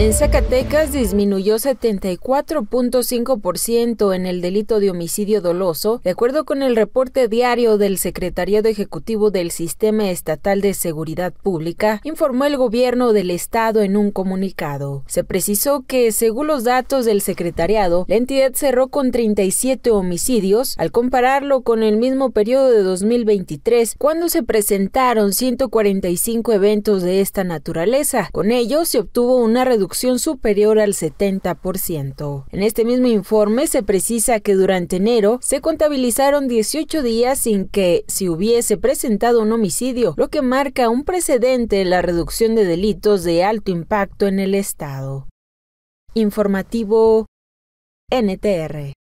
En Zacatecas disminuyó 74.5% en el delito de homicidio doloso, de acuerdo con el reporte diario del Secretariado Ejecutivo del Sistema Estatal de Seguridad Pública, informó el gobierno del estado en un comunicado. Se precisó que, según los datos del secretariado, la entidad cerró con 37 homicidios, al compararlo con el mismo periodo de 2023, cuando se presentaron 145 eventos de esta naturaleza. Con ello se obtuvo una reducción superior al 70%. En este mismo informe se precisa que durante enero se contabilizaron 18 días sin que se hubiese presentado un homicidio, lo que marca un precedente en la reducción de delitos de alto impacto en el Estado. Informativo NTR